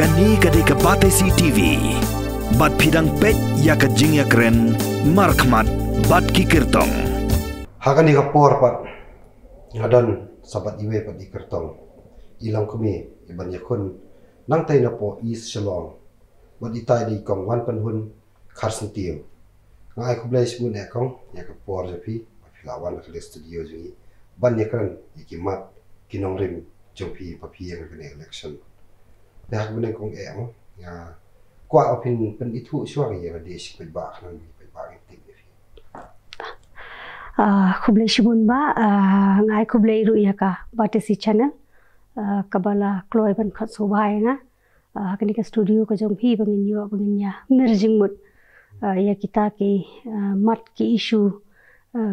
กันนี้ก็ได้กับบาเตซีทีวีบัตรพีดังเป็ดอยากจิงอยากเรนมาร์คมัดบัตรกิกรตองหากันดีกับปอร์ปัดงาดันสับปะอีเวปัดกิกรตองอีหลังคุมีบัญญัคนนั่งไตนปออีสฉลองบัตรอีตายดีกองวันปันหุนคาร์สันเตียวงายคุเบลชบุญแอคองอยากกับปอร์จะพี่บัตรพิลาวันคลิสตูดิโอจุงีบัญญัคนอีกิมัดกินองริมจงพีปะพียังกันเอเล็กชั่นนะมันในกรงแองนะกว่าเอาเป็นเป็นอิทุช่วงเยาวดีสิเป็นบากนั่นเป็นบากติดเลยคุบเลชิบุนบะง่ายคุบเลยรู้ยังกะบัตสิชันน์กับบลาคลอยบันขัดสบายนะฮักนี่ก็สตูดิโอก็จงพี่บังินยัวบังินยามิรจิงมุดยากิตาเกมัดกี่อิชู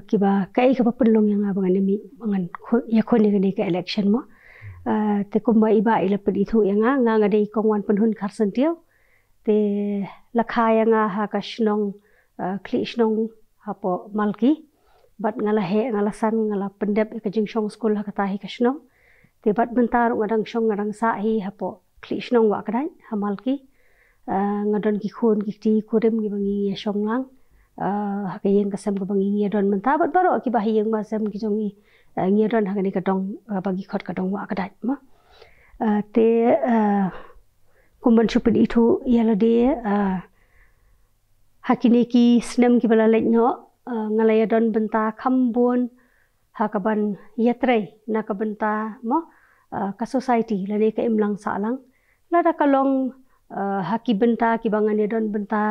คิบะใครก็พูดลงยังไงบังินมีบังินยาคนนี้ก็ได้กับเลือกชันมา Ah, te kumba iba ile pit ithu yanga nga nga dei kongwan punhun kharsan tiu te lakha yanga ha ka shnong ah, kli hapo malki bat ngala he ngala san ngala pendep ka jing shong school ha ka ta hi ka shnong te bat bentar ngadang shong ngadang sa hi hapo kli shnong wa kadai ha malki ah, ngadon ki khun ki ti kurem gi bangi ye shong lang ha ka yeng ka sam ka bangi ye don mentar bat baro ki bahi yeng ma sam ki jong เงี้ยรอนทางนี้ก็ต้องบางทีขอดก็ต้องว่ากระได้มะเตะกุมบันชุเป็นอีทูยาลเดียฮักกินเอกีสเนมกิบลาเล็กเนาะงาลายดอนบันตาคำบุญฮักกับันยัตไรนักบันตามะกับสังคมแล้วนี่ก็อิมลังสาลังแล้วถ้าก็ลองฮักกีบันตากิบังงานยดอนบันตา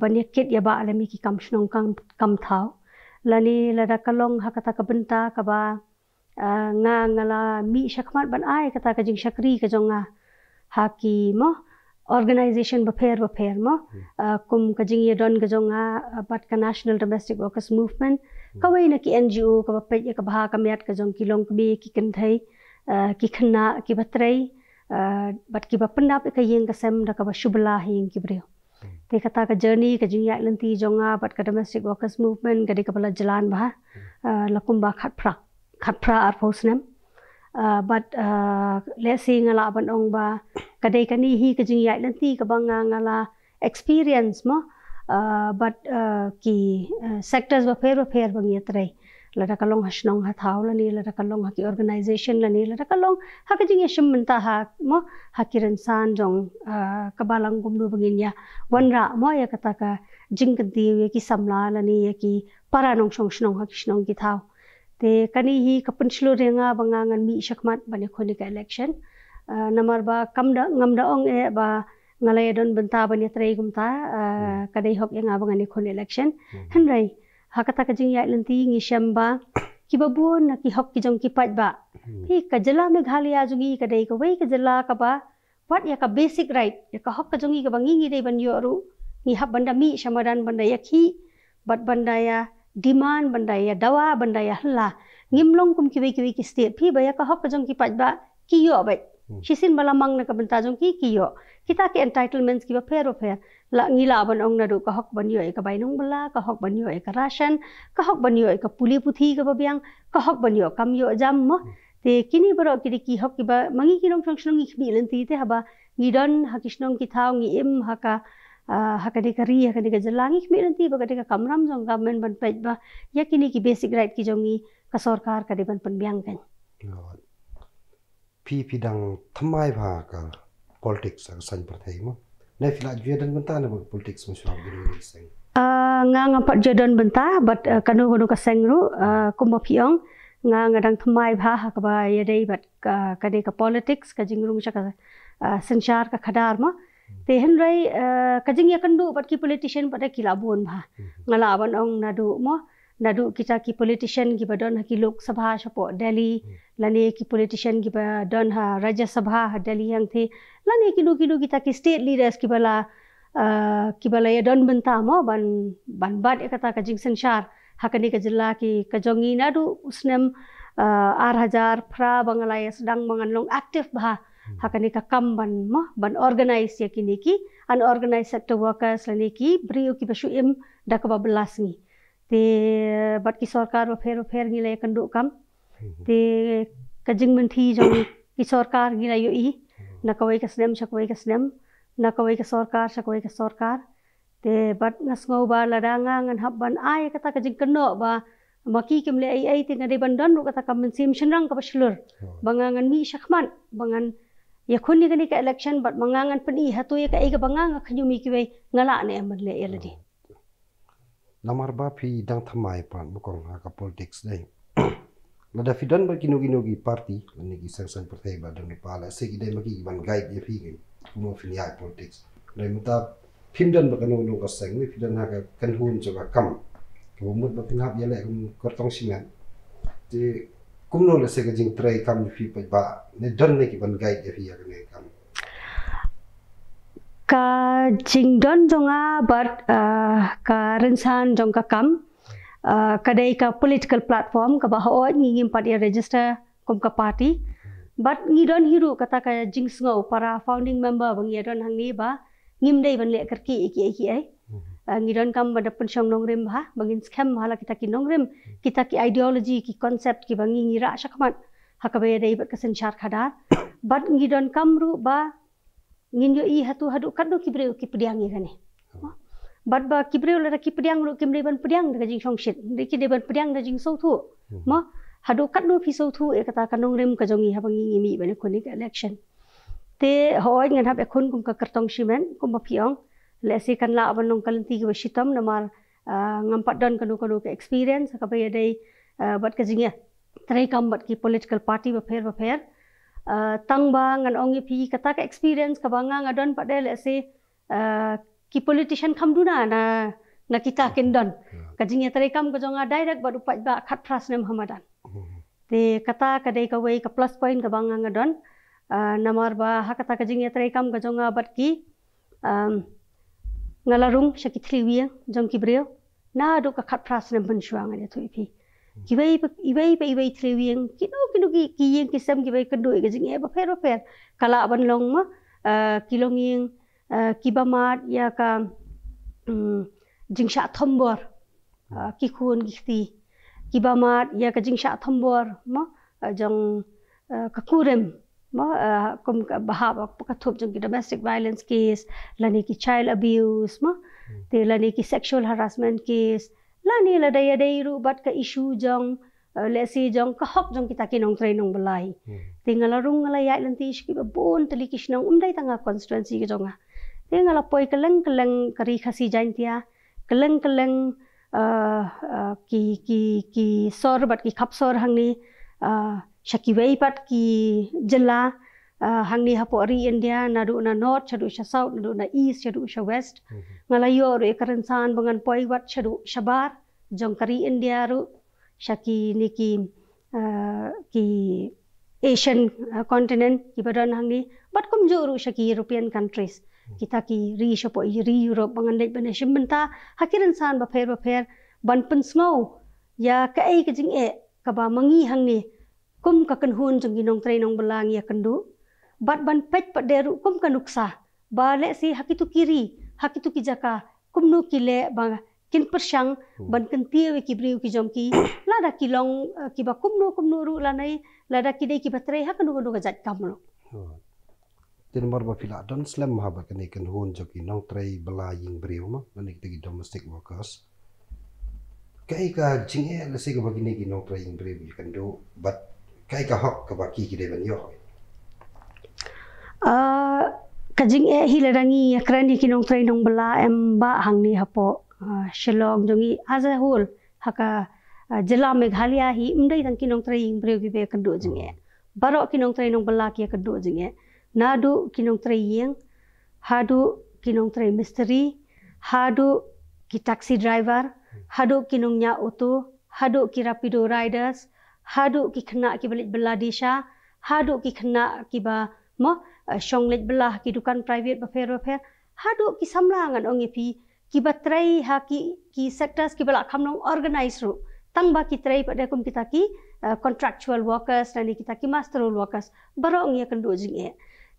บันยักเก็ตยาบาอะไรมีกิคำชนงคำคำเท้า lali lada kalong hakata kata kebenta ka ba nga ngala mi shakmat ban ai kata kajing jing shakri ka jonga haki mo organization ba pher ba pher mo kum kajing ye don ka jonga pat ka national domestic workers movement ka wei na ki ngo ka ba pe ka ba ha ka myat ka jong ki long bi ki kin thai ki khna ki batrai bat ki ba pandap e ka yeng ka sem da ka shubla hi ki brio di kata ke journey ke jinya lenti jonga lah pat ke domestic workers movement gadi kepala jalan bah hmm. uh, lakum ba khat pra khat pra ar posnem uh, but uh, le si ngala ban ong ba kadai kani hi ke jinya lenti ke banga ngala experience mo uh, but ki sectors ba fair ba fair bang yatrai la ra kalong hasnong ha thau la ni la ra kalong ha ki organization la ni la ra kalong ha ka jing yeshim ya menta ha mo ha ki ren san jong ka balang gum lu bangin ya wan ra mo ya ka ta ka jing ka di ye ya ki sam la la ni ye ya ki para nong shong shnong ha ki shnong ki thau te ka ni hi ka pun shlo re nga ba nga ngan mi shak mat ba ni kho ni ka election namar ba kam da ngam da ong e ba ngalai don banta ba ni trei gum ta hmm. ka dei hok ye nga ba ngani kho ni election hmm. hen rai hakata ka jing ya lenti ngi shamba ki babu na ki hok ki jong ki pat ba hmm. hi ka jala me ghali a jungi ka dei ka wei ka jala ka ba what ya ka basic right ya ka hok ka jungi ka bangi ngi dei ban yo ru ni ha banda mi shamadan banda yakhi bat banda ya demand banda ya dawa banda ya hla ngimlong kum ki wei ki wei ki ste phi ba ya ka hok ka jong ki pat ba ki yo ba hmm. Sisin malamang na kabintajong ki kiyo. Kita ke entitlements ki ba pero fair la ngila ban ong na du ka hok ban yoi ka bainong bala ka hok ban yoi ka ration ka hok ban yoi ka puli puthi ka babyang ka hok ban yoi kam yoi jam ma hmm. te kini baro kiri ki hok ki ba mangi ki nong function ngi khmi len ti te haba ngi don ha kishnong ki thao ngi em ha ka ha ka de ka ri ha ka de ka jalangi khmi len ti ba ka de ka kamram jong government ban pej ba ya kini ki basic right ki jong ngi ka sarkar ka de ban pan byang kan pi pi dang thamai ba ka politics sang san prathai ma Na filak jia dan bentar na politik sosial di ah, ah, Seng. nga nga pat jia dan bentar, bat kanu hono ah, ka Seng ru kumba piong nga nga dang thmai bha ha ka ba ye dei bat ka dei ka politics ka jing rung ka sanchar ka khadar ma hmm. Tehen hen rai ka jing ya kan du bat ki politician bat ki labun bha hmm. nga la ban ong na du nadu kita ki politician gi badon ha ki lok sabha shapo delhi hmm. lani ki politician gi badon ha rajya sabha ha, delhi yang thi, lani ki nu ki nu kita ki state leaders ki bala uh, ki bala ya don banta mo ban ban bad ekata ya ka jingsen char ha kani ka jilla ki ka jongi nadu lah usnem uh, ar hajar phra bangla ya sedang mangan long active ba ha hmm. kani ka kam ban mo ban organize ya kini ki an organized sector workers lani ki brio ki bashu im dakaba ਤੇ ਬਟਕੀ ਸਰਕਾਰ ਉਹ ਫੇਰ ਫੇਰ ਗਿ ਲੈ ਕੰਡੂ ਕਮ ਤੇ ਕਜਿੰਗ ਮਨ ਥੀ ਜੋ ਕਿ ਸਰਕਾਰ ਗਿ ਲਈ ਹੋਈ ਨ ਕੋਈ ਕਸਨਮ ਛ ਕੋਈ ਕਸਨਮ ਨ ਕੋਈ ਕ ਸਰਕਾਰ ਛ ਕੋਈ ਕ ਸਰਕਾਰ ਤੇ ਬਟ ਨਸ ਗੋ ਬਾ ਲੜਾਂਗਾ ਗਨ ਹੱਬਨ ਆਏ ਕਤਾ ਕਜਿੰਗ ਕਨੋ ਬਾ ਮਕੀ ਕਿਮ ਲੈ ਆਈ ਆਈ ਤੇ ਨਰੇ ਬੰਡਨ ਰੋ ਕਤਾ ਕਮਨ ਸੀਮ ਸ਼ਨਰੰਗ ਕ ਬਸ਼ਲਰ ਬੰਗਾਂ ਗਨ ਮੀ ਸ਼ਖਮਨ ਬੰਗਾਂ ਯਖੁਨ ਨਿਗਨੀ ਕ ਇਲੈਕਸ਼ਨ ਬਟ ਮੰਗਾਂ ਗਨ ਪਨੀ ਹਤੋ ਇਕ ਇਕ ਬੰਗਾਂ ਖਜੂ ਮੀ ਕਿਵੇ ਨਲਾ ਨੇ ਅਮਲ ਲੈ ਇਲਦੀ lamar ba phi dang thamai pan mukong ha ka politics dai la da fidan ba kinu kinu gi party ni gi sang sang prathai ba dang nepal ase gi dai maki ban gai ye phi gi kuno phi ya politics le muta phim dan ba kanu lu ka sang ni fidan ha ka kan hun cho ka kam ko mut ba kinap ye le kum kor tong singan te kumno le se ka jing trai kam phi pa ba ne dan ne ki ban gai ye phi ya ne kam ka jing don jonga but uh, ah, ka rinsan jong ka kam ah, ka dei ka political platform ka bahaw ni ngim party register kom ka party but ni don hiru kata ka jing sngo para founding member bang ye don hang ni ba ngim dei ban le kar ki ki ki ai ah, ni don kam ba dapun song nong rim ba bangin scam hala kita ki nong rim kita ki ideology ki concept ki bangi ngira shakman hakabe ya dei ba kasen char khadar but ni don kam ru ba ngin yo i hatu hadu kadu kibre ki pediang ye kan hmm. bad ba kibre ulara ki pediang lu kimre ban pediang da jing songshit de ki de ban pediang da jing sothu ma hmm. hadu kadu pi sothu e kata kanung rem ka jong i habang i mi bane koni ka election te hoy ngin hab ekhon kum ka kartong shimen kum ba piong le se kan la ban nong kalanti ki shitam namar ah, ngam pat dan kanu kanu ka experience ka ba yadai ah, bad ka jing ya trai kam bad ki political party ba pher ba pher Uh, tang tangbang ngan ongi phi kata ka experience kabanga ngan don pade le se uh, ki politician duna na na kita ken don hmm. ka jingya tare kam ko jonga direct badu pa ba khat phras nem hamadan te hmm. kata ka dei ka wei ka plus point kabanga ngan don uh, namar ba ha kata ka jingya tare kam ko jonga bat ki um, ngalarung shakithri wiya jong ki breo na do ka khat phras nem ban shuang ngale thui phi ki bai i bai bai bai trewing ki no ki no ki ki yin ki sam ki bai ka do i gajing e long mah, eh, ki yang, kibamat eh, ki ba ma ya ka hmm, jing sha thom bor eh, ki khun gi ti ki ba ma ya ka jing sha thom bor ma jong ka kurem ma kom ka ba domestic violence case lani ki child abuse mah, te hmm. lani ki sexual harassment case la ni la daya dai ru bat ka isu jong uh, le si jong ka hok jong kita kinong training belai tingala rung la yai lanti ski ba bon tali kishna um dai tanga constituency ki jonga ah. tingala poi kleng kleng kari khasi jain tia kleng kleng uh, uh, ki ki ki sor bat ki khap sor hang ni shaki wei bat ki jilla Ah, hang ni hapo ri india na na north chadu sha south na na east chadu sha west ngalayo mhm. ro e karan san bangan poi wat chadu shabar jongkari india ro shaki niki, ah, ki asian ah, continent ki badan hang ni bat kum jo ro shaki european countries mhm. kita ki ri shapo i ri europe bangan dei bane shimanta hakiran san ba fer ba fer banpun snow ya ka ei jing e ka ba mangi hang ni kum ka kan hun jong ki nong trai balang ya kan du bat ban pet pet deru kum kanuksa bale si hakitu kiri hakitu ki jaka kumnu ki le ba kin persyang hmm. ban kan tiya we ki briu ki jom ki lada ki long eh, ki ba kumnu kumnu ru la nai lada ki dei ki batre ha kanu kanu gajat kamlo hmm. tin mar ba pila don slam ha ba kan ikan hon joki nong trei bala ying briu ma ban ikte ki domestic workers kai ka jinge la se ki ba ki ne ki nong trei ying briu ki kan do bat kai ka hok ka ba ki ki de ban yo Ah, kajing e eh, hilarangi akrani kinong training bala emba hangni hapo ah, shilong dongi as a whole haka ah, jela meghalia hi umdai dang kinong training bre gi be kan do jinge eh. baro kinong training bala ki kan do jinge eh. nadu kinong training hadu kinong training mystery hadu ki taxi driver hadu kinong nya auto hadu ki rapido riders hadu ki khna ki balik bala disha hadu ki khna ki ba mo Eh, syong leh belah dukan private berfer berfer haduk ki samlangan ong ipi ki batrai ha ki ki sectors ki belak khamnong organize ru tang ba ki trai pada kum kita ki eh, contractual workers dan kita ki master workers Baru barong iya kendo jing e eh.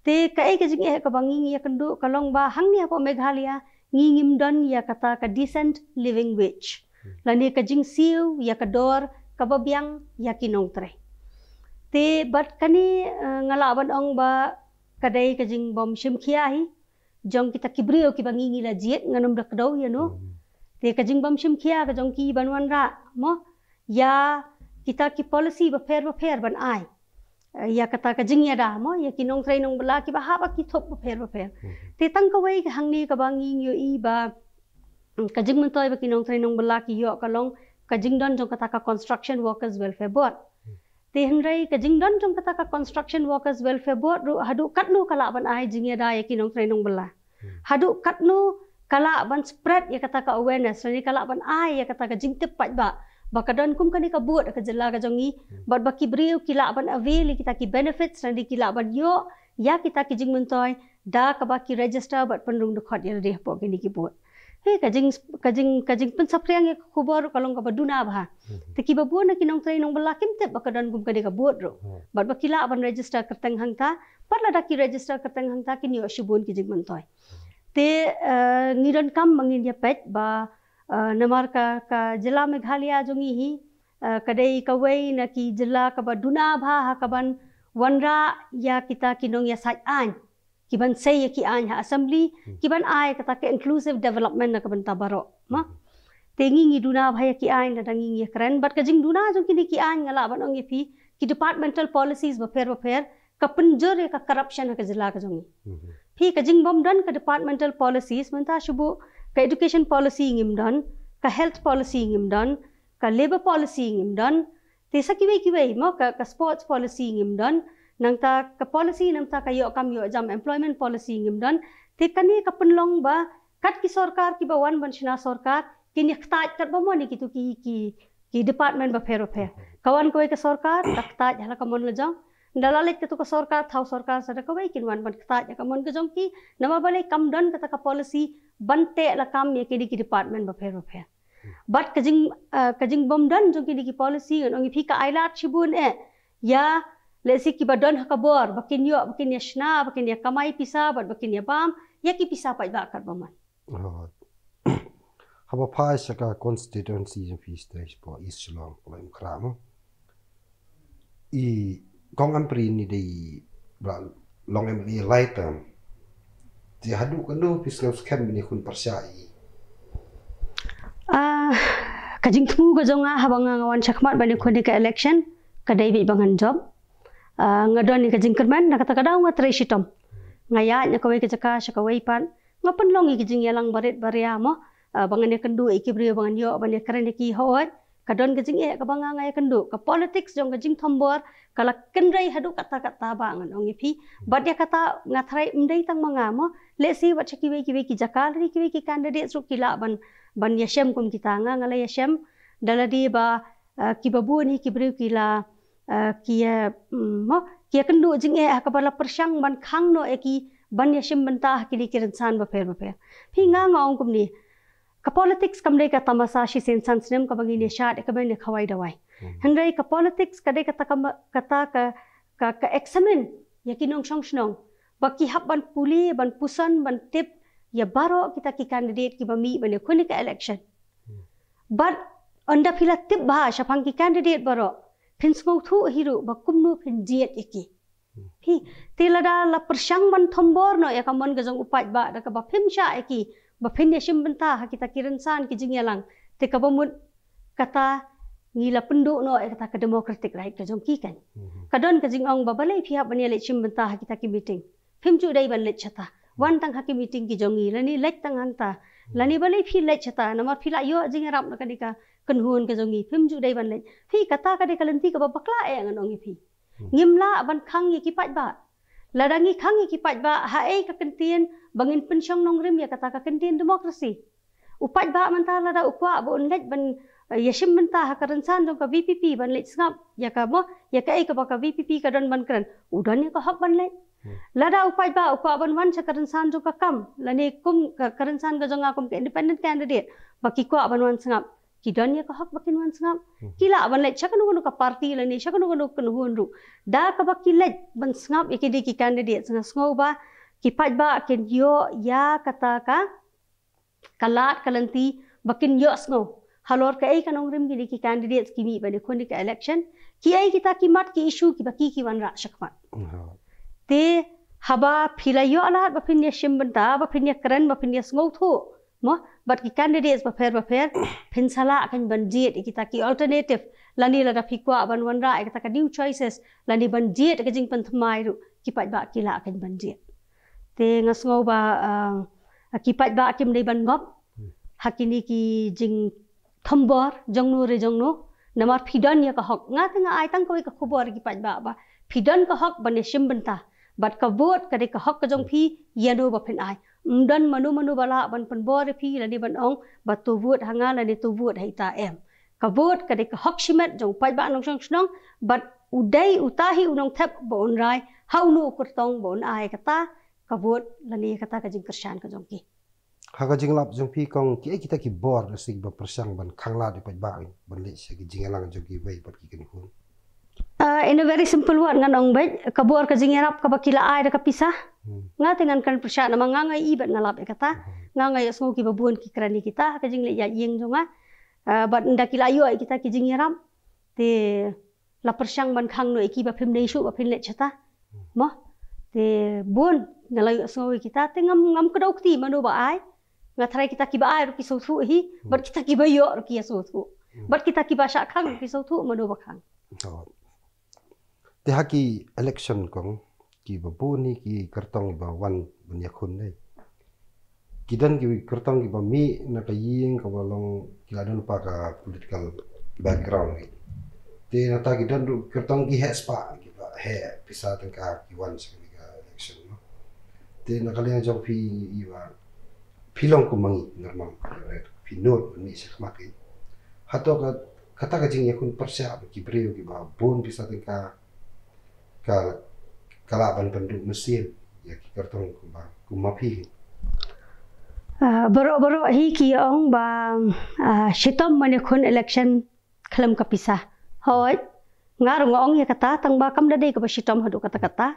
te kae ke jing e ka banging ye kendo kalong ba hang ni apo meghalia ngingim don ya kata ka decent living wage hmm. lani ka jing siu ya ka dor ka babyang ya ki nong trai te bat kani ngala ban ba kadai ka jing bom shim khia hi jong kita kibrio ki bangi ngi la jiet nganum da kdau ya no te ka jing bom shim khia ka jong ki banwan ra mo ya kita ki policy ba fair ba fair ban ai eh, ya kata ka jing ya da mo ya ki nong trai nong bla ki ba ha ba ki thop ba fair ba fair te tang ka wei hang ni ka bangi ngi yo i ba mm, ka jing man toy ba ki nong trai nong bla ki yo ka long ka jing don jong kata ka construction workers welfare board tehnrai ka jingdon jong kata ka construction workers welfare board ru hadu katnu kala ban ai jingya da yakin nong trai nong bela hmm. hadu katnu kala ban spread ya kata ka awareness ni kala ban ai ya kata ka jingte pat ba bakadan kum kani ka buat ka jella ka jongi hmm. bad baki briu kila ban avail ya kita ki benefits ni kila ban yo ya kita ki jing mentoi da ka baki register bad penrung de khot ya de hpo ni ki buat হে কাজিং কাজিং কাজিং পেন সাপ্রিয়াং এক খবর কলং কা বডু না ভা তে কি বাবু না কি নং ট্রেন নং বলা কিমতে বকদন গুম কা দেগা বোদ রো বাট বকিলা আবন রেজিস্টার করতেং হং থা পরলা ডা কি রেজিস্টার করতেং হং থা কি নিও শিবুন কি জিং মন তয় তে নিরন কাম মঙ্গিন ইয়া পেট বা নমার কা কা জেলা মেঘালিয়া জংগি হি কদেই কওয়েই না কি জেলা কা বডু না ভা হা কবন বনরা ইয়া কিতা কি নং ইয়া সাই আই kiban say ki anya assembly kiban ai kata ke inclusive development na kaban tabaro ma tengi ngi duna bhaya ki ai na dangi ngi kran but kajing duna jong ki ni ki ai ngala ban ong fi ki departmental policies ba fer ba fer kapun jor ka corruption ka jila ka jong phi kajing bom dan ka departmental policies manta shubu ka education policy ngim dan ka health policy ngim dan ka labor policy ngim dan te sakiwe kiwe mo ka, ka sports policy ngim dan nang ta ka policy nang ta ka yo kam yo jam employment policy ngim don te kani ka pun long ba kat ki sarkar ki ba wan ban sina sarkar ki ni khta tar ba moni ki tu ki ki ki department ba phero phe kawan koi ka sarkar takta jala ka mon jam dalalik te tu ka sarkar thau sarkar sa rakwai ki wan ban khta ja ka mon jam ki nama bale kam don ka ta ka policy bante la kam ye ki ki department ba phero phe but kajing eh, kajing bom don jo ki ki policy ngi phi ka ailat chibun e ya yeah, lesi ki ba don ka bor ba kin yo ba kin ya shna ba kin ya kamai pisa ba ba kin ya bam ya ki pisa pa ba kar ba man ha ba pa sa ka constituency in peace day for east long for in kram i gong am pri ni dei ba long am ti ha du ka no pis khun par ah, ka jing thu ga jong a nga wan chakmat ba ni ka election ka dei ba ngan job Ah, ngadon ka jingkerman na kata kadaw nga tray ngaya nya kawe ka jaka sha kawe pan nga pan long ki jing yalang baret bare amo ah, bangane kendu ikibri bangan yo bangane karane ki hoat kadon ka jing e ka banga ngaya kendu ka politics jong ka jing thombor kala kenrai hadu kata kata ba ngan ongi phi kata ngathrai thrai mdei tang manga mo le si wa chaki we ki we ki jaka ri ki we ki candidate su kila ban ban yashem kum kita nga ngala yashem daladi ba ah, kibabu ni kibri kila Eh, kia mm, mo kia kendo jinge eh, a ah, kapala persyang ban khang no e ki ban ya shim ban ta kili kiran san ba fer ba fer phi nga nga ong kumni ka politics kam ka tamasa shi sen san sinem ka bangi ne shat ka bangi ne khawai dawai hanrai hmm. ka politics ka de ka ta ka ta ka ka examine ya ki nong shong shong ba ki hab ban puli ban pusan ban tip ya baro kita ki candidate ki ba mi ban ka election hmm. but anda phila tip ba shapang ki candidate baro phin smau thu hi ru ba kum nu phin jiet ki phi te la da la par no ya ka mon ga jong upaj ba da ka ba phim cha ki ba phin ya ne shim ban ha ki kiran san ki jing yalang te ka ba kata ni la pun do no ya kata ka democratic right ka jong ki kan mm-hmm. ka don ka jing ong ba ba le phi ha ban ye le shim ban ha ki ki meeting phim chu dai ban le cha wan tang ha ki meeting ki jong ni la ni le tang anta, mm-hmm. lani la ni ba le phi le cha ta na ma phi la yo jing ya ram na ka ni ka kan hun ka zongi phim ju dai ban le phi kata ka de kalan ti ka ba bakla e ngan ongi phi ngim la ban khang ye ki pat ba la dangi khang ye ki pat ba ha e ka kan tien bangin pensiong nong rim ya kata ka kan tien demokrasi upat ba man ta la da ukwa bo onlet ban yashim man ta ha karan ờ, san jong ka vpp ban le sngap ya ka mo ya ka e ka ba ka vpp ka don ban karan udan ya ka hop ban le lada upai ba ukwa ban wan cha karan san jong ka kam la ne kum karan san ga jong akum ka independent candidate ba ki kwa ban wan sngap कि दनिया का हक बकिन वंस गाम किला अबन लाइक शकनु वनु का पार्टी लने शकनु वनु कन हुन रु दा का बकिन लाइक वंस गाम एक दे की कैंडिडेट संग स्नो बा कि पाच बा केन यो या कता का कलाट कलंती बकिन यो स्नो हलोर का एक अनोंग रिम की दे की कैंडिडेट की मी बने खोने का इलेक्शन कि ऐ की ता की मत की इशू की बकी की वन रा शकमत ते हबा फिलायो अलाहत बफिन्या शिम्बन्दा बफिन्या करन बफिन्या स्नो थो mo but ki candidates ba fair ba fair pensala kan ban jet ki ta ki alternative lani la da fikwa ban wan ra ek ta ka new choices lani ban jet ka jing pan thmai ru ki pa ba ki la kan ban jet te nga ngo ba um, ki pa ba kim dei ban ngop hmm. hakini ki jing thambor jongnu re jongnu namar fidan ya ka hok nga tanga ai tang koi ka khubor ki pa ba ba fidan ka hok ban ne sim ban ta bat ka vote ka de ka hok ka jong phi yano ba phen ai dan manu manu bala ban pan bor phi la ni ban ong ba tu vut hanga la ni tu vut hai ta em ka vut ka de ka hok shimet jong pai ba nong song song but udai utahi unong thap bon rai how no kur tong bon ai ka ta ka vut la ni ka ta ka jing krishan ka jong ki ha ka jing lap jong phi kong ki kita ki bor la ba prasang ban khang la de pai ba ban le se ki jing lang jong ki wei pat ki kan hun uh, ah, in a very simple word, ngan ong bay, kabur kajingerap kapakila ay, kapisa. Hmm nga tengan kan persia na manga nga ibat nga lap kata nga hmm. nga yas ngoki babuan ki kerani kita ka jing le yaying jonga ah. ah, bat nda ki layo ai kita ki jing yaram te la persyang ban khang no ekiba phim nei shu ba phim le chata hmm. mo te bun nga layo so kita te ngam ngam ka dok ti manu ba ai nga thrai kita ki ba ai ru ki so thu hi hmm. bat kita ki ba yo ru ki ya so thu bat kita ki ba sha khang ki so thu manu ba khang te ha ki election kong ki bapu ni ki kartong ba wan bunya khun dai kidan ki kartong ki ba mi na ka yin ka long ki adon pa ka political background ni te na ta ki dan kartong ki has pa ki ba he pisa tan ka ki wan sa ni ka election no te na ka le jo pi i ba pi long ku mang normal pi not ni sa ka ki hato ka kata ka jing ye khun persa ki breu ki ba bon pisa tan ka ka kalaban penduduk Mesir ya kertong kumah kumapi baru ah, baru hi kiong bang ah, Shitom mane kun election kelam kapisa hoi ngar ngong ya kata tang ba kam dadai ka sitom hadu kata kata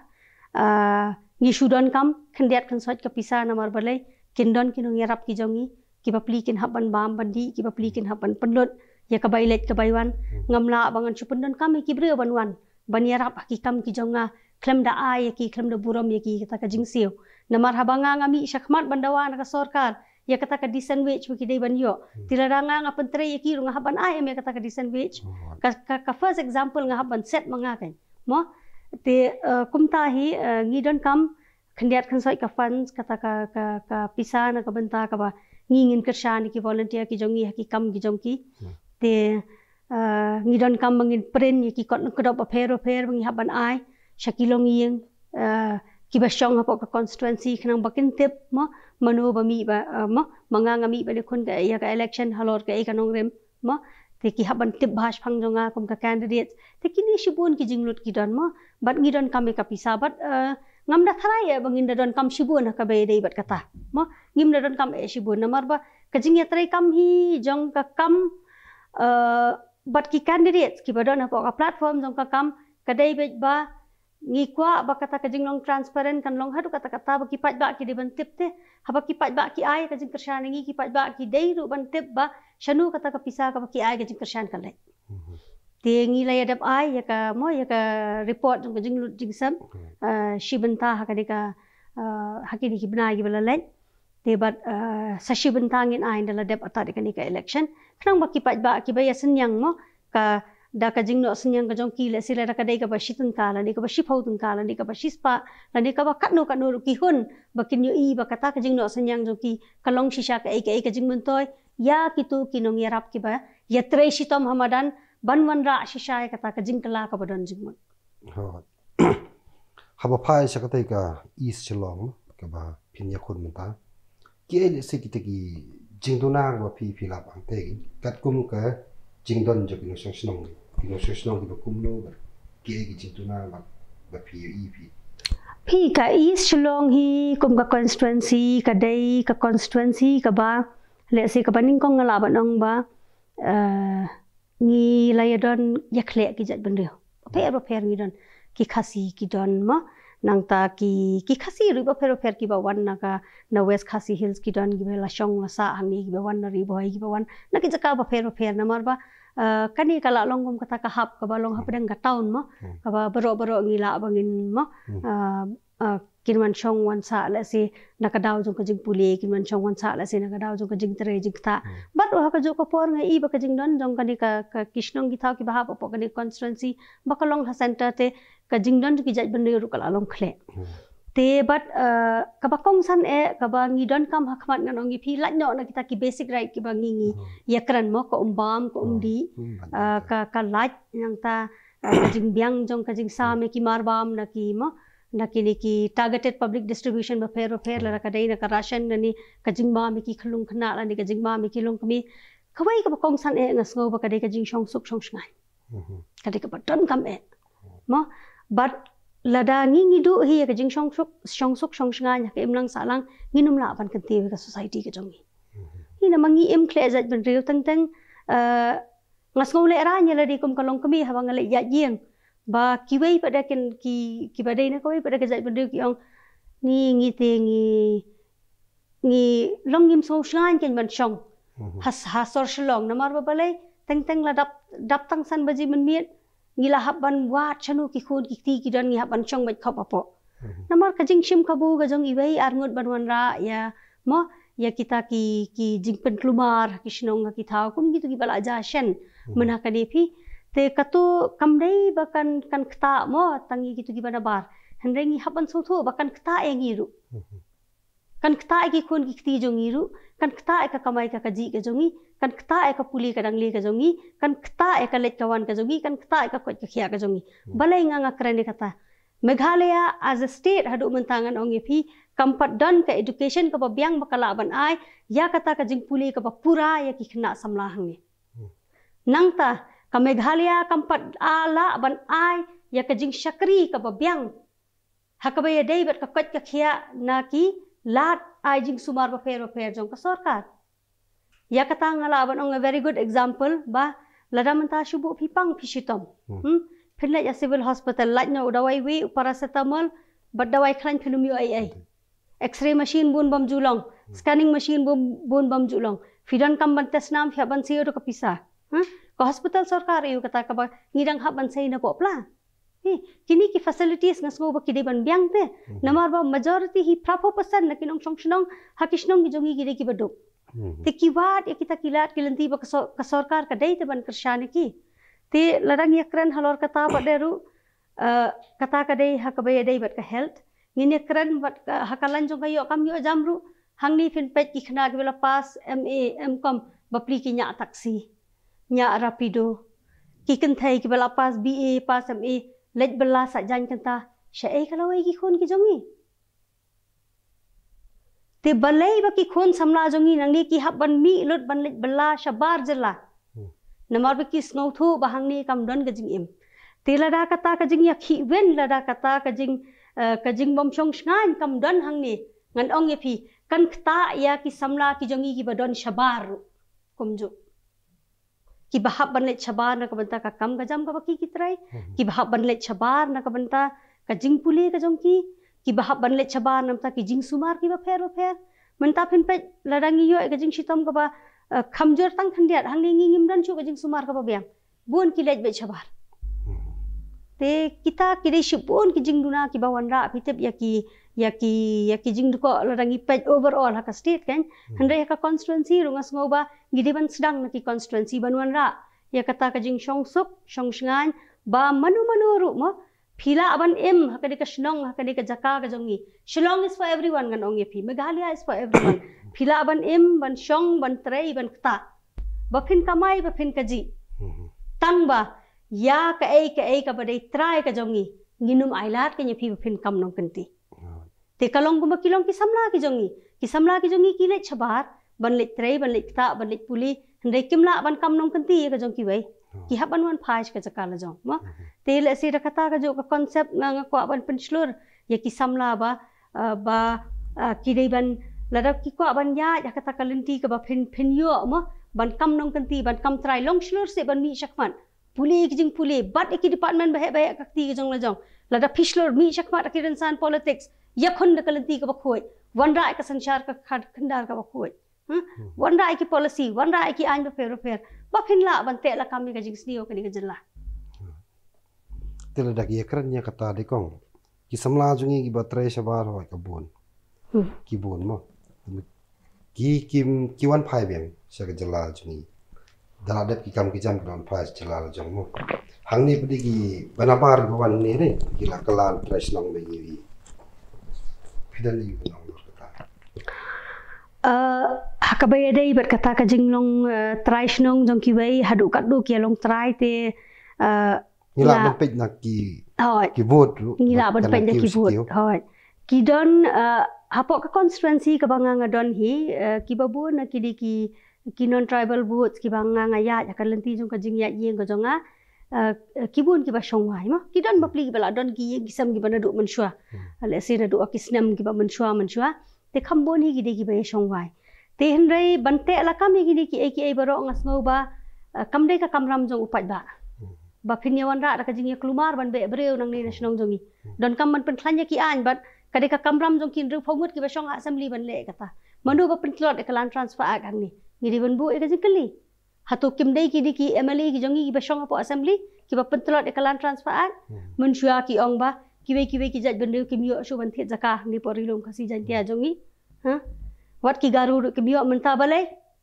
ah, ngi sudon kam khandiat kan soit kapisa namar balai kindon kinung ya rap ki jongi ki papli kin haban bam bandi ki papli kin haban pendot ya kabai let kabai wan hmm. ngamla bangan chupendon kam ki bre banwan ban rap ki kam ki jonga klem da ai ya ki klem da buram ya ki kata ka jing siu na marhaba ngami syakmat bandawa na ka sorkar ya kata ka disen wage wiki dei ban yo hmm. tilaranga nga pentre ya ki runga haban ai me ya kata ka disen wage hmm. ka, ka ka first example nga set manga kan, mo te uh, eh, kumta hi uh, eh, don kam khandiat khan soi ka funds kata ka ka, ka pisa na ka banta ka ba ngingin ka shan ki volunteer ki jongi ha ki kam gi jongki hmm. te uh, don kam mangin print ki kot kedop pa phero phero ngi haban ai shakilong yang uh, kibas chong hapok ka constituency khnang bakin tip ma mano ba mi uh, ba ma manga nga ba le khun ya ka election halor ka ek anong rem ma te ki haban tip bhash phang jonga kom ka candidates te ki ni shibun ki jinglut ki don ma bat ngi don kame ka pisa bat uh, ngam da tharai e ba ngin da don kam shibun ka be dei bat kata ma ngim da don kam e shibun na mar ba ka jing ya trai kam hi jong ka kam bat ki candidates ki ba don hapok ka platform jong ka kam ka dei ba ngikwa ba kata ka jinglong transparent kan long hadu kata kata ba kipat ba ki deban tip te haba kipat ba ki ai ka jing krishan ngi kipat ba ki dei ru ban tip ba shanu kata ka pisa ka ba ki ai ka jing krishan kan lai te ngi lai adab ai ya ka mo ya ka report ka jing lut jing sam mhm. eh, shibanta ha ka de ka eh, haki ni kibna ai bala lai te ba eh, sashibanta ngin ai ndala dab ata de ka ni ka election khang ba kipat ba ki ba yasin yang mo ka da ka jing no sinyang ka jong ki sila da ka dai ka ba shitun ka la ni ka ba shi phau tun ka ni ka shi spa la ni ka kat no ka no ki hun ba yo i ba ka ta ka jing no sinyang jo ki kalong long shi sha ka ek jing mun ya kitu tu ki nong ya rap ki ya tre shi tom hamadan ban wan ra shi sha kata kajing ka jing don jing mun ha ba pha ai ka dai ka is chi long ka ba pin ya khun mun ta ki le se ki te jing do na ba pi pi la ba kat kum ka jing don jo no sang shi nong 你的学习能力不够了，给一个进度那那那批一批。พี่ก็อีสชลองฮีกุมกับคอนสตรันซีก็ได้กับคอนสตรันซีกับบ้าเลสีกับนิ่งกงลาบันองบ้าเอ่องีลายดอนยักเละกิจัดบันเดียวเพื่อประเพณีดอนกิคาซีกิดอนมะนางตากิกิคาซีรีบประเพณีประเพณีกิบวันนะกะนาเวสคาซีฮิลส์กิดอนกิเบลาชงลาซาฮันนี่กิบวันนารีบอยกิบวันนักกิจกรรมประเพณีประเพณีนั่นมาร์บ้า Eh, kan ni kalau longgum kata kahap ke balong hmm. hmm. apa dengan tahun mah ke berok-berok ngila bangin mah kinman chong wan sa la si nakadaw jong kajing puli kinman chong wan sa la si nakadaw jong kajing tre jing tha hmm. bat wa ka jok por nga i ba kajing don jong kani ka kishnong gi tha ki bahap po kani constituency ba ka long ha center te kajing don ki jaj ban ru kala long khle te but uh, eh, kaba kong san e kaba ngi don kam hakmat na ngi phi lat no na kita ki basic right ki bangi ngi oh. yakran mo ko umbam ko umdi oh. Eh, hmm. ka ka lat yang ta eh, jing biang jong ka jing sa hmm. me ki marbam na ki mo na ki ni ki targeted public distribution ba fair fair la hmm. ka dai na ka ration na ni ka jing ba me ki khlung khna la ni ka jing ba me ki lung kami khwai ka kong san e na sngo ba ka dai ka jing shong suk shong shngai ka dai ka ton kam e mo but lada ngi ngi du hi ka jing shong shok shong sok shong shnga nya ke imlang salang ngi num la ban kan ka society ka jong ni ni na mangi im kle zat ban riu tang tang a eh, ngas ngol le ra nya la di kum ka long kami hawang le ya jing ba ki wei pada ken ki ki ba dei na ko wei pada ka zat ban riu ki ong ni ngi te ngi ngi long ngim so shnga ken ban shong mm-hmm. has ha sor shlong na mar ba balai tang tang la dap dap tang san ba ji min miet งิลาฮับบันวาดชนุกิคูนกิตีกิรันงิฮับบันช่องเบ็ดขอบปะน้ำมันกระจิงชิมขบูกระจงอีเวยอาร์งดบันวันระยาม้อยากิตากีกีจิงเป็นคลุมาร์กิชนงกิท้าวคุณกิตุกิบาลอาจาเชนมันหากันเดพีแต่กัตโต้คำใดบักันกันขตาม้อตั้งยี่กิตุกิบาลนบาร์เห็นเรงิฮับบันสู้ทุบักันขตาเองยิรู้ kan kita ek ikon ki jongi ru kan kita ek kamera ka kaji ka jongi kan kita ek puli ka dangli ka jongi kan kita ek le kawan ka jongi kan kita ek ko ka khia ka jongi hmm. bala inga ngak krene kata meghalaya as a state hadu mentangan orang ini, kampat dan ke education ka babyang bakala ban ay, ya kata ka jing puli ka pura ya kikna samla hangi hmm. nang ta ka meghalaya kampat ala ban ay, ya ka jing shakri ka babyang hakabe dei bat ka kot ka khia lat ajing sumar ba fer ba fer jong ka sarkar ya kata tang ala ban ong a very good example ba lada man ta shubu phi pang hm hmm. hmm? phirna ya civil hospital lat no dawai wi paracetamol ba dawai khlan philum yo ai ai x-ray machine bun bam julong hmm. scanning machine bun bun bam julong fidan kam ban tes nam phi ban si ka pisa ko hospital sarkar yu kata ka ba ngirang ha ban sei na ko pla kini ki facilities ngas ngoba kide ban biang te namar ba majority hi prapo pasan nakin ong song shnong hakishnong gi jongi gire ki badu te ki wat ekita kila kilanti ba ka sarkar ka dai te ban krishane ki te larang yakran halor kata ba deru kata ka dai hakabe dai bat ka health ngin yakran bat hakalan jong gayo kam yo jamru hangni fin pet ki khna gi pas ma mcom bapli ki nya taxi nya rapido ki kan thai ki bala pas ba pas ma let bala sa jan kanta sha e kalau e khon ki jongi te balai ba ki khon samla jongi nangni ki hab ban mi lot ban let bala sha bar jala hmm. namar ba ki snow tho ba hangni kam don ga jing im te lada kata ka jing ya khi wen lada kata ka jing eh, ka jing bom shong shngan kam don hangni ngan ong e phi kan ta ya ki samla ki jongi ki ba don sha bar kumjo कि बाहा बनले छबार न कबनता का कम गजम का बकी की तरह हम्म। कि बाहा बनले छबार न कबनता का जिंग पुली का जों की कि बाहा बनले छबार न कबनता कि जिंग सुमार की बफेर बफेर मनता फिन पे लडंगी यो का शीतम का कमजोर तंग खंडिया हंगिंगिंग इमरन छु का सुमार का बबिया बोन की लेज बे छबार हम्म। ते किता किरे शिपोन की जिंग दुना की बवनरा अभी तक या की yaki yaki jing duko lorang ipet overall hak state kan hmm. hendai hak constituency runga ngoba gidi ban sedang naki constituency banuan ra ya kata ka jing shong sup shong shngan ba manu manu ru ma phila aban m hak de ka shnong hak de ka jaka ka jongi shlong is for everyone gan ong phi meghalaya is for everyone phila aban m ban shong ban trei ban kta ba phin kamai ba phin ka ji hmm. tang ba ya ka ei ka ei ka ba dei trai ka jongi nginum ailat ke nyi phi phin kam nong kenti तेकलों गुम किलों की समला की जोंगी की समला की जोंगी की ने छबार बन ले त्रै बन ले ता बन ले पुली रे किमला बन कम नों कंती ये गजों की भाई कि हबन वन फाइस के चका ल जों म तेल से रखता का जो का कांसेप्ट ना को अपन पिनचलोर ये की समला बा बा की रे बन लरब की को अपन या या कथा कलंती का फिन फिन यो म बन कम नों कंती बन कम त्रै लोंग श्लोर से बन मी शकमन पुली एक जिंग पुली बट एक डिपार्टमेंट बहे बहे कती जों ल जों लरब फिशलोर मी शकमा रकिरनसान politics ya nakal na kalanti ka bakhoi wan rai sanchar ka khad khandar ka bakhoi hmm? hmm. wan rai policy wan rai ki ain ba fer fer ba khin la ban te la kami ka jing sni o ka ni ka jilla tela dak yakran nya kata de kong ki samla jungi ki batre shabar ho ka bon hmm. ki bon mo ki kim ki wan phai bem sa ka jilla jungi dala dep ki kam ki jam kran phai jilla la jong mo hang ni pdi ki banapar ko wan ni ne ki la kala traditional me ni ፊደል uh, Haka bayi ada ibarat kata kajing long uh, try snong jongki bayi haduk kadu kia long try te uh, ngila bapet nak ki ki vote ngila bapet nak ki vote hoi ki don hapok ka konstruensi ka banga nga don hi ki babu na ki di ki ki non tribal votes ki banga nga ya ya kalenti jong kajing ya yeng ka jonga ah. Uh, kibun ki ba shong wai ma ki don mapli bala don ki ye gisam ki bana du mensua ale hmm. se na du akisnam ki ba mensua mensua te khambon hi gi de ki ba shong wai te hen rei bante ala kam hi ki e ki e baro ngas ngau ba uh, kam de ka kamram jong upaj ba hmm. ba phin yawan ra ra ka jing ye ya klumar ban be breu nang ni na hmm. shong jong don kam man pen khlanya ki an bat ka de ka kamram jong kin ru phongut ki ba shong assembly ban le ka ta manu ba pen klot e kalan transfer a kan ni ngi ri ban bu e ka jing kali hatu kim dai ki diki MLA ki jongi ki bashong apo assembly ki bapen telot ekalan transfaat hmm. mun shua ki ong ba ki we ki we ki jaj bendu ki miyo shu banthe zaka ni porilum khasi jantia hmm. jongi ha wat ki garu ki miyo menta balai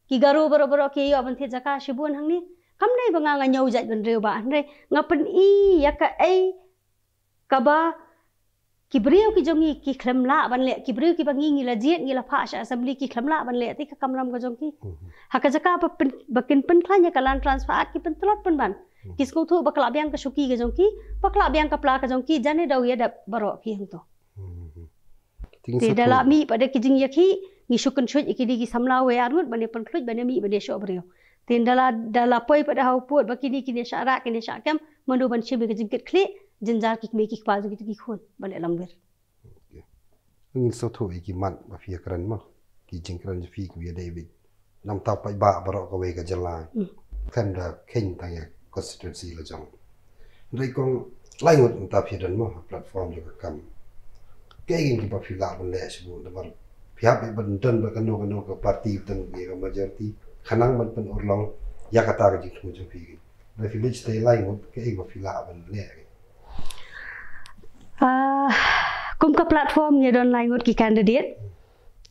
ki garu boro boro ki yo banthe zaka shibun hangni kam nai banga nga nyau jaj bendu ba andre ngapen i yak ai kaba ki briu ki jongi ki khlamla banle ki briu ki bangi ngi la jiet ngi la pha sha assembly ki khlamla banle ti ka kamram ga jongi ha ka jaka pa bakin pin khla nya kalan transfer ki pin tlot pin ban mm-hmm. kis ko thu bakla biang ka shuki ga jongi bakla biang ka pla ka jongi jane dau ya da baro ki hang to mm-hmm. ti da la mi pa de ki jing yaki ngi shukun shuj ki di gi samla we ar mut bane pin khluj bane mi bane sho briu tin da la da la poi pa da hau puot bakini ki ne sha ra ki ne sha kam mandu ban shi bi ga jing kit khli jinjar kik me kik paju kit ki khon bale lamger ngin so tho ki man ba fia kran ma ki jing kran fi ki ye david nam ta pai ba baro ka we ka jala kan ra khen ta ya constituency la jong rei lại lai người ta phía ran mà platform jo ka kam ke ngin ki ba phi la ban le su da bar pia be ban dan ba kan no kan no ka party tan ye ka majority khanang ban pan orlong ya ka ta ka ji thu jo phi ki da village te lai cái gì mà phi la vấn đề Ah, kum ke platform ni don lain ngut ki Ti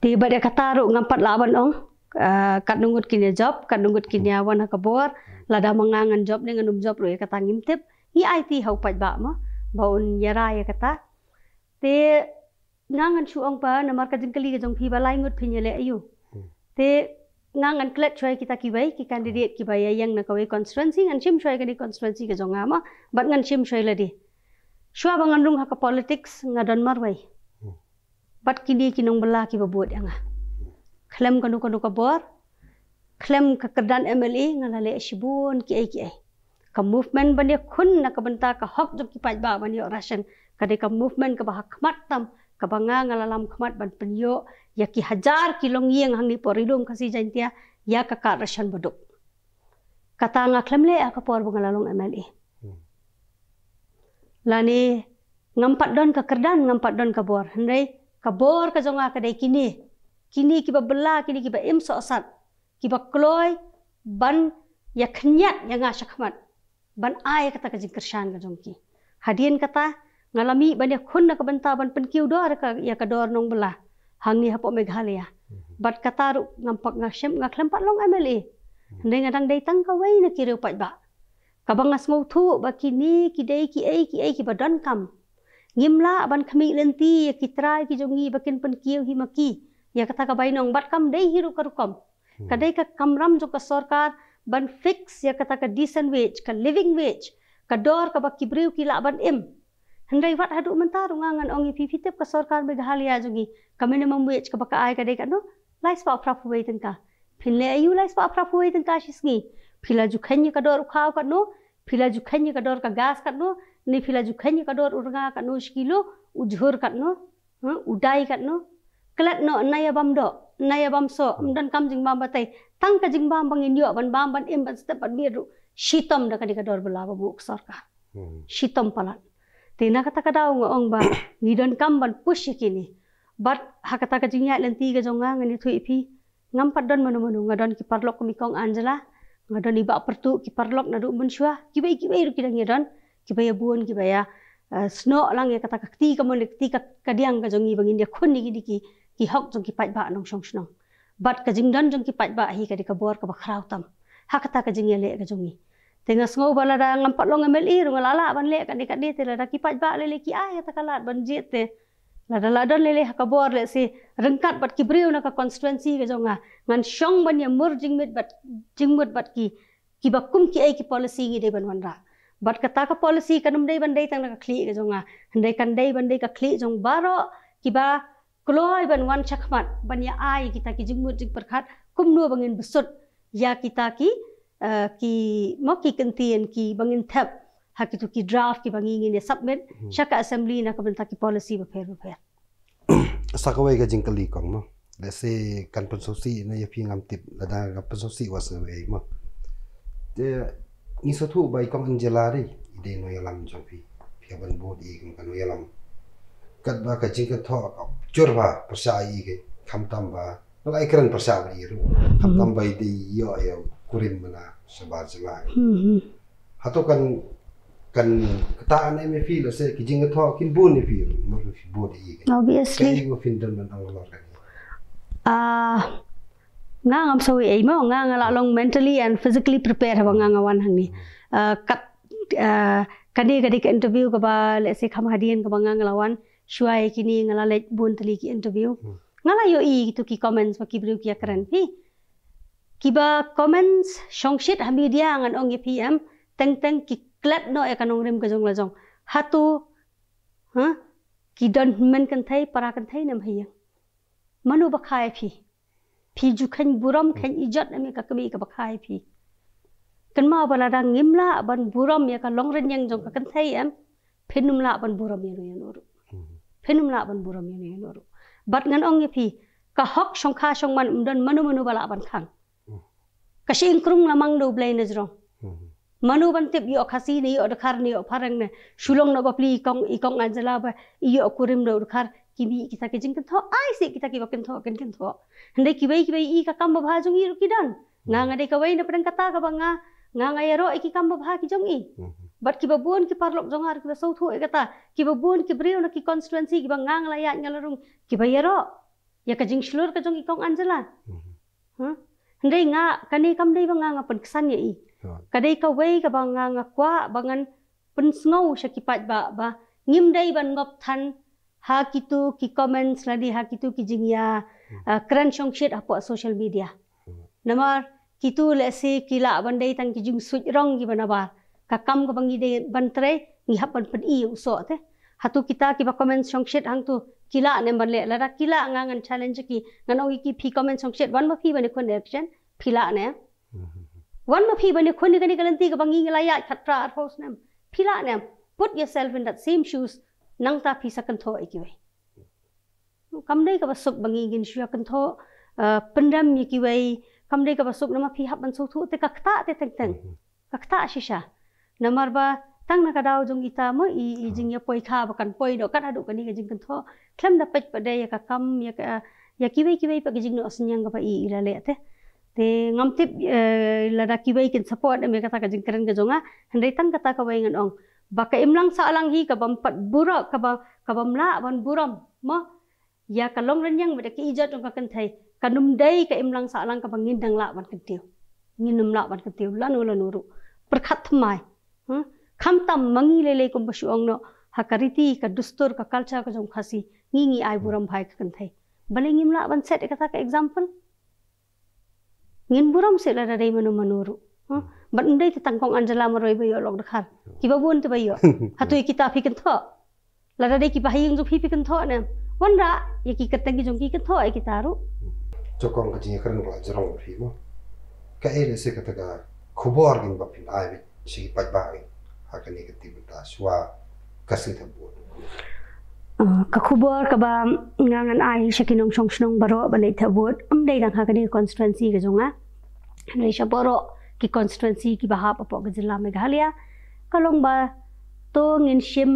Tiba dia kata ruk ngempat lawan ong. Ah, kat nungut kini job, kat nungut kini awan nak kebor, lada mengangan job ni nganum job ruk ya kata ngimtip. Ni IT hau pat bak mah, baun yara ya kata. Te ngangan syu ong pa, namar kajeng keli kajong piba lain ngut pinyele ayu. Hmm. Te ngangan kelet cuy kita kibai, ki kandidat kibai ya yang nak kawe konstruansi, ngan cim cuy kini konstruansi kajong ama, bat ngan cim cuy ladih. Shua bangan rung hak politics ngadon don marwai. Hmm. Bat kini kinong bela ki babuat yang ah. Klem kanu kanu kabor. Klem ka MLA nga lale shibun ki ai ki ai. Ka movement bani khun nak ka benta ka hok jok ki paj ba bani Russian. Ka de ka movement ka bahak khmat tam. Ka banga nga khmat ban penyo. Ya ki hajar ki long yeng hang ni poridum jantia. Ya ka ka Russian baduk. Kata ngaklem klem le ya ka por bunga MLA lani ngampat don ke kerdan ngampat don ke bor hendai ke bor ke jonga ke dai kini kini kiba bela kini kiba im so sat kiba kloi ban ya khnyat ya nga shakhmat ban ai kata ke jing kershan ke jongki hadien kata ngalami ban ya khun na ke banta ban pen kiu dor ka ya ka dor nong bela hangi hapo meghalaya mhm. bat kata ru ngampak nga shem nga long amele hendai mhm. ngadang dai tang ka wai na kiru pat ba kabang as ngau bagi ni kini ki dei ki ai ki kam Gimla ban kami lenti ya ki trai ki jongi ba kin pan hi maki ya kata ka bai nong bat kam day hi ru karu hmm. kam ka dei ka kamram jo ka sarkar ban fix ya kata ka decent wage ka living wage ka dor ka ba ki briu ban im hendai wat hadu mentar ngangan ong i pipi tep ka sarkar be ghal ya jongi ka minimum wage ka ba ka ai ka no Life pa prafu wage tan ka pin le ayu lais pa prafu wage tan ka shisngi Pila jukanya kadar ukau kan no, filaju khanyi kador ka gas kanu ni filaju khanyi kador urga kanu shkilo ujhur kanu udai kanu kelat no naya bam do naya bam so mdan kam jing bam batai tang ka jing bam bang inyo ban bam ban im ban step ban biru shitom da kadika dor bula ba sarka shitom palat tena kata kada ong ong ba ngidon kam ban push kini bat hakata ka jing nya lenti ga jonga ngani thui phi ngam pat don manu manu ngadon ki parlok mi kong anjala ngadon iba pertu ki parlok na duk mensua ki bai ki bai ruk dang ngadon ya, ki bai ya buon ki bai ya, eh, sno lang ya kata ka ti ka monik ti ka kadiang ka jong ibang india khun ni gi ki ki hok jong ki pat ba nong song sno bat ka jing dan jong ki pat ba hi ka di ka bor ka bakhraw tam ha kata ka jing le ka jong ni tenga sngo bala da ngam pat long ngam le i rung la la ban le ka di ka di te la ki pat ba le le ki ai ta ka lat ban je te ladar ladar lele hakabor let's say rengkat bat ki briu naka constituency ke jonga ngan syong ban ye merging mit bat jingmut bat ki ki bakum ki ai ki policy gi deban wanra bat kata ka policy kanum dei ban dei tang naka khli ke jonga hndai kan dei ban dei ka khli jong baro ki ba kloi ban wan chakmat ban ye ya ai ki ta ki jingmut jing perkhat kum nu bangin besut ya kita ki eh, ki mo ki kentien ki bangin thap thaki tu ki draft ki bangi ngine submit hmm. shaka assembly na kabin thaki policy ba pher ba pher sakawai ga jingkali kong ma let's say kanpan sosi na yapi ngam tip lada kanpan sosi was na wei ma te ni so thu bai kong angela ri ide no yalam jong pi phi ban bo di kong kan yalam kat ba ka jingka tho ka chur ba prasa yi ge kham tam ba nó ai cần phải sao đi rồi hấp tâm hmm. bay đi yo yo kurim mà na sabar sabar hmm, to kan kan kata ane me feel ose lah, ki jinga tho kin bu ni feel mor fi bu de yi obviously kai go fin dan dan allah lah kan ah nga ngam so e mo nga nga long mentally and physically prepare ba nga nga wan hang ni ah, kat kadi ah, kadi ke interview ka ba le se kham hadien ka ba nga nga lawan shua e kini nga la le bun tali ki interview hmm. nga la yo i to ki comments ba ki bru ki akran hi ki ba comments shongshit hamidia ngan ong e pm teng teng ki klep no e kanong rim gajong la jong hatu ha ki don men kan thai para kan thai nam hiya manu bakhai phi phi ju khan buram khan ijat ame ya ka kami ka bakhai phi kan ma bala ra ngimla ban buram ya ka long ren yang jong ka kan thai em phenum la ban buram ye ya no ya ru hmm. phenum la ban buram ye no ru bat ngan ong ye phi ka hok shongkha shongman undan manu manu bala ban khang hmm. ka shing krung lamang do blain ne manu ban tip yo khasi ni yo dkhar ni yo pharang ne shulong no bapli kong i anjala ba yo kurim ro dkhar ki bi ki sake jing tho ai se ki ta ki kibai kin tho kin kin tho hande ki i ka kam ba i ru ki dan nga hmm. nga de kata kaba ba nga nga nga ro i ki kam ba ki jung i hmm. bat ki ba bon ki jong ar ki ba sou e kata ki ba bon ki bre na ki constituency ki ba nga nga ya nga la rum ki ya ya jing shlor ka jung anjala hande hmm. nga ka ne kam dei ba i Kadai ka wei ka ba nga bangan kwa ba ngan pun ba ba ngim dai ban ngop than ha ki tu ki comments la di ha ki tu ki jing ya, hmm. ah, kran shong shit apo ha social media. Hmm. Namar kitu le se kila la ban dai tang ki jing suj rong gi ban ka kam ka bangi dai ban trai ni ha pan pan i so te ha tu kita ki ba comments shong shit hang tu kila ne ban le la ra kila nga ngan challenge ki ngan no ki phi comments shong shit ban ma phi ban ko ne phila ne วันมาพี่บันนี่คนนี้กันนี่กันตีกับบางยิงลายขัดตราอัดโฮสเนี่ยพี่ละเนี่ย put yourself in that same shoes นั่งตาพี่สักทันวทอีกเว้ยคำได้กับสุบบางยิงชัวกันทเป็นดัมยองมีกี่เว้ยคำได้กับสุบนั่นมาพี่ฮับมันสู้ทุกแต่กักตาแต่ตังตังกักตาชิชานั่นมารบะตั้งนักดาวจงอิตาเมื่ออีจิงยาปอยข้าบกันปอยดอกกันอดุกันนี่กันจิงกันโทเคลมดับเปประเดี๋ยวกับคำยากิเว้ยกิเว้ยปะกิจิงนอสัญญากับอีอีละเละเต้ te ngam tip la da ki kin support me ah. kata ka jing keren ke jonga hendai tang kata ka wai ngan ong ba ka imlang sa alang hi ka bam pat bura ka ba ka bam la ban buram ma ya ka long ren yang ki ija tong ka kan thai ka num dai ka imlang sa alang ka bang ngin dang la ban ka tiu ngin num la ban ka tiu la nu la nu ru per mai ha kham tam mangi le le kum bashu ong no ha ka riti ka dustur ka culture ka jong khasi ngi ngi ai buram bhai ka kan thai balengim la ban set ka ka example ngin burong se la dari menu menuru ha? hmm. ban ndai te tangkong anjala maroi ba yolong dakar ki ba bun te ba yo hatu ki ta fikin tho la dari ki ba hing ju fikin tho ne won ra ye ki katang ki jong ki tho ai eh ki taru chokong ka jing kran ba jrong phi mo ka e le se ka ta ga khubo ar gin ba phi ai bi chi pa ba ai ha ka ni ka ti ta swa ka se ta bu kakubor uh, ka ba ngang an ai shakinong chong chong baro balai thabot um dei rakha kani constituency ka jonga eh? ni shaboro ki constituency ki ba hap apok ka jilla meghalaya kalong ba to ngin shim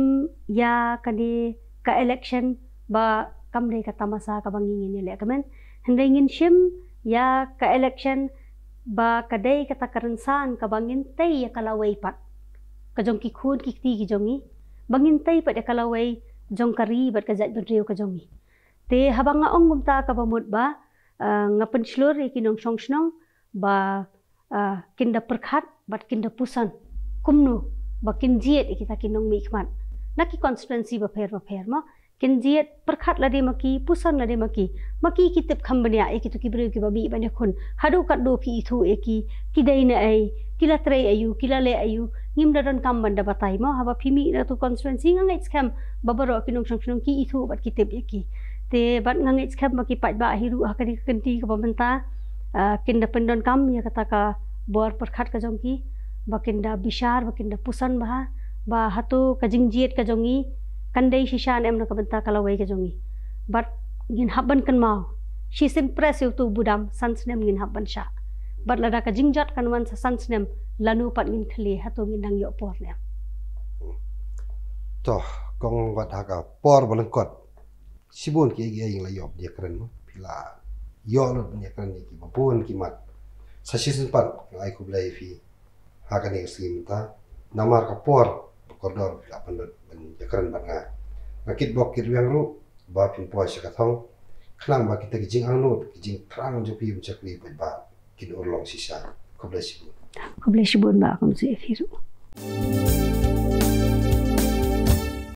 ya kani ka election ba kam dei ka tamasa ka bang ngin ni le hendai ngin shim ya ka election ba ka dei ka takaran san ka bang ngin tei ya kalawai pat ka jong ki khun ki ti ki jongi bangin tei pat ya kalawai jong kari bat kajat jong riu kajongi. Te habanga ong gumta kabamut ba eh, ngapun shlur e kinong shong ba eh, kinda perkhat bat kinda pusan kumnu ba kinjiet e kita kinong mikmat. Naki constituency ba pher ba pher ma kenjiet perkhat lade maki pusan lade maki maki kitab khambnia e kitu kibre ki babi bane khun hadu kat eh, do ki ithu e ki kidai na eh, ai kila ayu kila le ayu ngim daran kam banda batai ma haba phimi na tu conference nga ngai skam babaro ki nong shong eh, ki ithu bat kitab e te bat nga ngai skam maki pat ba hiru hakari ah, kenti ka bamanta ah, kin da pendon kam ya kata ka bor perkhat ka jong ki bakinda bishar bakinda pusan ba ba hatu kajing jiet ka jongi kandai si Shan em nakapan ta kalau wei kejongi. But gin haban kan mau. She is impressive tu budam sans nem gin haban sha. But lada ka jingjat kan wan sa sans nem lanu pat gin khali hatu gin nang yo por nem. To kong wat ha ka por balengkot. Sibun ki ge ing la yop dia keren mo. Pila yo lo dia keren ni ki mapun ki mat. Sa si sin pat ai ku blai fi. Ha ka ni sim ta. Namar ka por koridor apan ban dekran ban nga ma kit bok kit wiang ru ba pin po sha thong khlang ba kita jing ang lu jing trang jo pi chak wi ban ba kin ur long si sha ko bless you ko bless you ba kum si thiru Thank you.